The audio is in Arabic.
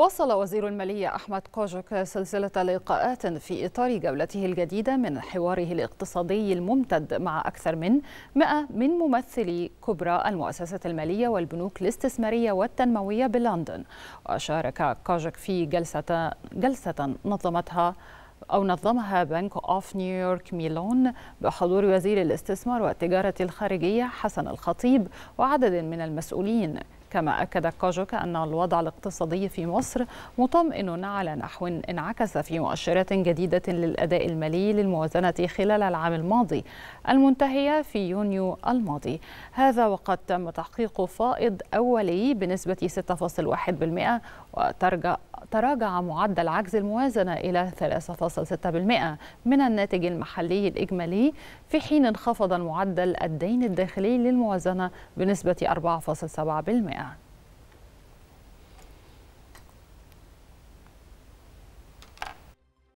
واصل وزير المالية أحمد كوجك سلسلة لقاءات في إطار جولته الجديدة من حواره الاقتصادي الممتد مع أكثر من 100 من ممثلي كبرى المؤسسات المالية والبنوك الاستثمارية والتنموية بلندن وشارك كوجك في جلسة, جلسة نظمتها أو نظمها بنك أوف نيويورك ميلون بحضور وزير الاستثمار والتجارة الخارجية حسن الخطيب وعدد من المسؤولين كما أكد كوجوك أن الوضع الاقتصادي في مصر مطمئن على نحو انعكس في مؤشرات جديدة للأداء المالي للموازنة خلال العام الماضي المنتهية في يونيو الماضي هذا وقد تم تحقيق فائض أولي بنسبة 6.1% وترجى تراجع معدل عجز الموازنة إلى 3.6% من الناتج المحلي الإجمالي في حين انخفض معدل الدين الداخلي للموازنة بنسبة 4.7%